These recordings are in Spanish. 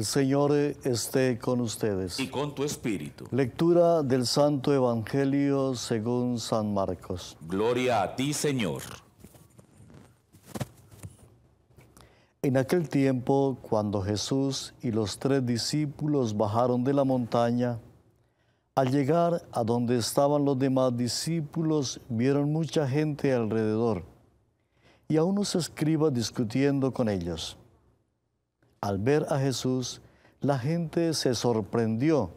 El Señor eh, esté con ustedes. Y con tu espíritu. Lectura del Santo Evangelio según San Marcos. Gloria a ti, Señor. En aquel tiempo, cuando Jesús y los tres discípulos bajaron de la montaña, al llegar a donde estaban los demás discípulos, vieron mucha gente alrededor y a unos escribas discutiendo con ellos. Al ver a Jesús, la gente se sorprendió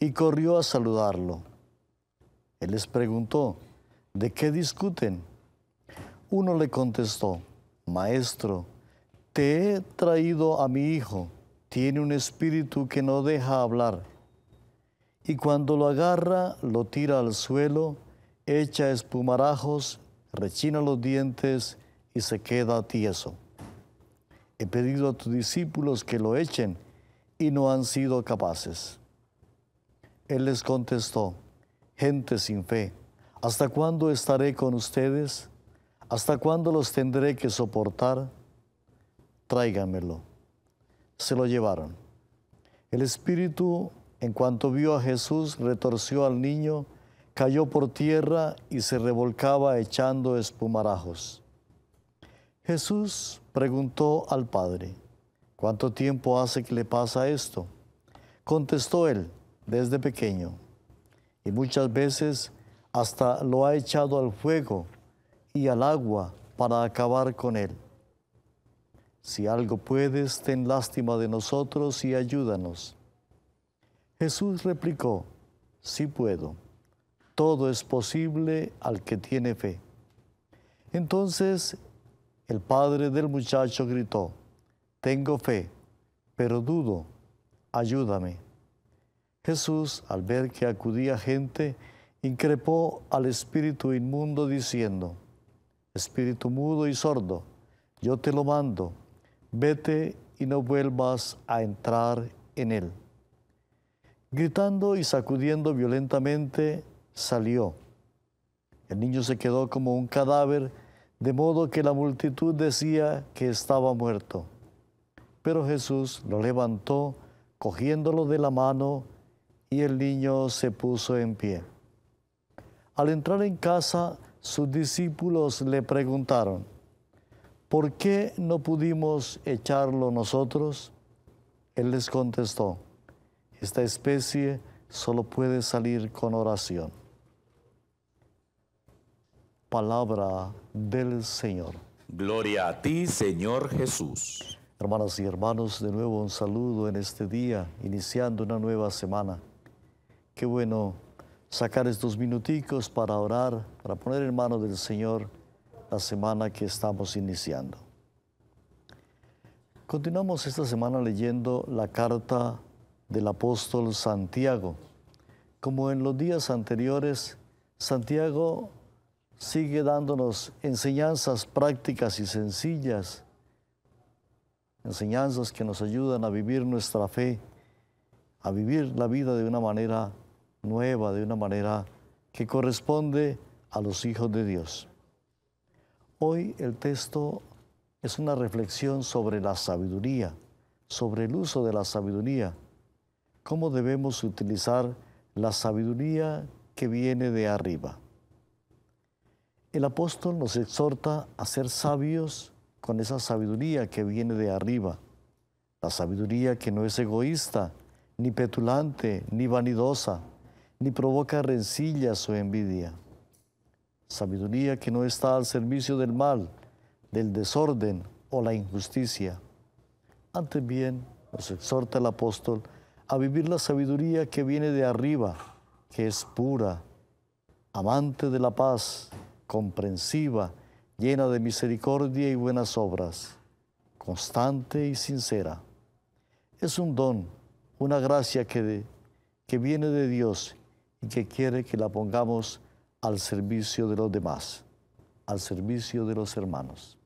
y corrió a saludarlo. Él les preguntó, ¿de qué discuten? Uno le contestó, Maestro, te he traído a mi hijo, tiene un espíritu que no deja hablar. Y cuando lo agarra, lo tira al suelo, echa espumarajos, rechina los dientes y se queda tieso he pedido a tus discípulos que lo echen y no han sido capaces. Él les contestó, gente sin fe, ¿hasta cuándo estaré con ustedes? ¿Hasta cuándo los tendré que soportar? Tráigamelo. Se lo llevaron. El espíritu, en cuanto vio a Jesús, retorció al niño, cayó por tierra y se revolcaba echando espumarajos. Jesús preguntó al padre, ¿cuánto tiempo hace que le pasa esto? Contestó él, desde pequeño, y muchas veces hasta lo ha echado al fuego y al agua para acabar con él. Si algo puedes, ten lástima de nosotros y ayúdanos. Jesús replicó, sí puedo, todo es posible al que tiene fe. Entonces el padre del muchacho gritó, tengo fe, pero dudo, ayúdame. Jesús, al ver que acudía gente, increpó al espíritu inmundo diciendo, Espíritu mudo y sordo, yo te lo mando, vete y no vuelvas a entrar en él. Gritando y sacudiendo violentamente, salió. El niño se quedó como un cadáver de modo que la multitud decía que estaba muerto. Pero Jesús lo levantó, cogiéndolo de la mano, y el niño se puso en pie. Al entrar en casa, sus discípulos le preguntaron, ¿por qué no pudimos echarlo nosotros? Él les contestó, esta especie solo puede salir con oración palabra del Señor. Gloria a ti, Señor Jesús. Hermanas y hermanos, de nuevo un saludo en este día, iniciando una nueva semana. Qué bueno sacar estos minuticos para orar, para poner en manos del Señor la semana que estamos iniciando. Continuamos esta semana leyendo la carta del apóstol Santiago. Como en los días anteriores, Santiago sigue dándonos enseñanzas prácticas y sencillas, enseñanzas que nos ayudan a vivir nuestra fe, a vivir la vida de una manera nueva, de una manera que corresponde a los hijos de Dios. Hoy el texto es una reflexión sobre la sabiduría, sobre el uso de la sabiduría, cómo debemos utilizar la sabiduría que viene de arriba. El apóstol nos exhorta a ser sabios con esa sabiduría que viene de arriba, la sabiduría que no es egoísta, ni petulante, ni vanidosa, ni provoca rencillas o envidia. Sabiduría que no está al servicio del mal, del desorden o la injusticia. Antes bien, nos exhorta el apóstol a vivir la sabiduría que viene de arriba, que es pura, amante de la paz, comprensiva, llena de misericordia y buenas obras, constante y sincera. Es un don, una gracia que, que viene de Dios y que quiere que la pongamos al servicio de los demás, al servicio de los hermanos.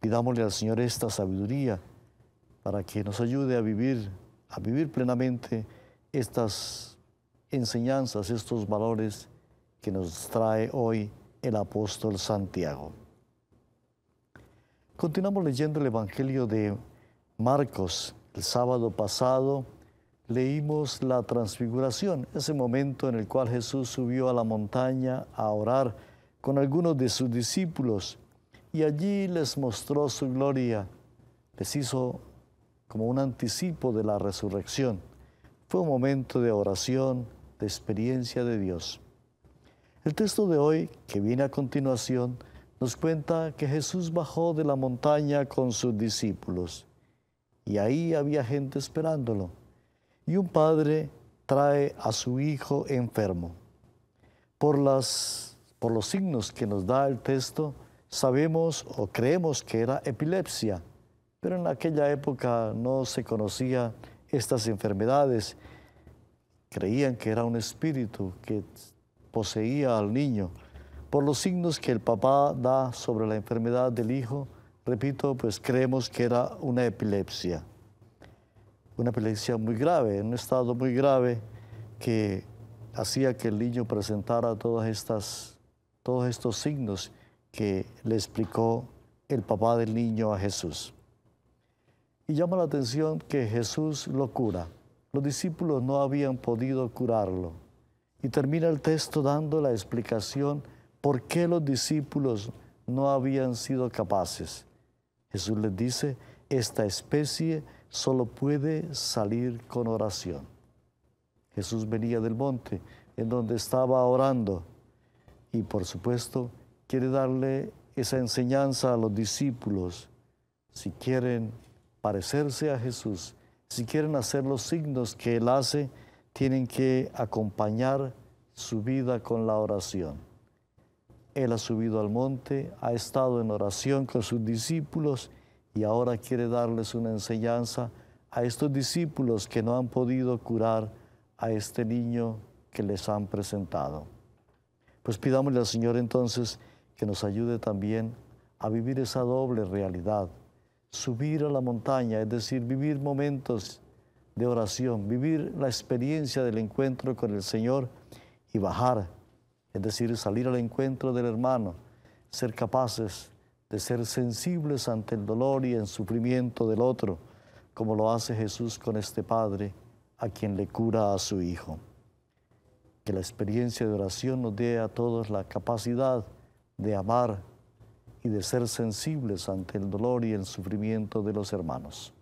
Pidámosle al Señor esta sabiduría para que nos ayude a vivir, a vivir plenamente estas enseñanzas, estos valores que nos trae hoy el apóstol Santiago. Continuamos leyendo el Evangelio de Marcos. El sábado pasado leímos la transfiguración, ese momento en el cual Jesús subió a la montaña a orar con algunos de sus discípulos y allí les mostró su gloria, les hizo como un anticipo de la resurrección. Fue un momento de oración, de experiencia de Dios. El texto de hoy, que viene a continuación, nos cuenta que Jesús bajó de la montaña con sus discípulos y ahí había gente esperándolo. Y un padre trae a su hijo enfermo. Por, las, por los signos que nos da el texto, sabemos o creemos que era epilepsia, pero en aquella época no se conocían estas enfermedades. Creían que era un espíritu que poseía al niño, por los signos que el papá da sobre la enfermedad del hijo, repito, pues creemos que era una epilepsia. Una epilepsia muy grave, en un estado muy grave que hacía que el niño presentara todas estas, todos estos signos que le explicó el papá del niño a Jesús. Y llama la atención que Jesús lo cura. Los discípulos no habían podido curarlo. Y termina el texto dando la explicación por qué los discípulos no habían sido capaces. Jesús les dice, esta especie solo puede salir con oración. Jesús venía del monte en donde estaba orando y por supuesto quiere darle esa enseñanza a los discípulos. Si quieren parecerse a Jesús, si quieren hacer los signos que Él hace, tienen que acompañar su vida con la oración. Él ha subido al monte, ha estado en oración con sus discípulos y ahora quiere darles una enseñanza a estos discípulos que no han podido curar a este niño que les han presentado. Pues pidámosle al Señor entonces que nos ayude también a vivir esa doble realidad, subir a la montaña, es decir, vivir momentos de oración, vivir la experiencia del encuentro con el Señor y bajar, es decir, salir al encuentro del hermano, ser capaces de ser sensibles ante el dolor y el sufrimiento del otro, como lo hace Jesús con este Padre a quien le cura a su Hijo. Que la experiencia de oración nos dé a todos la capacidad de amar y de ser sensibles ante el dolor y el sufrimiento de los hermanos.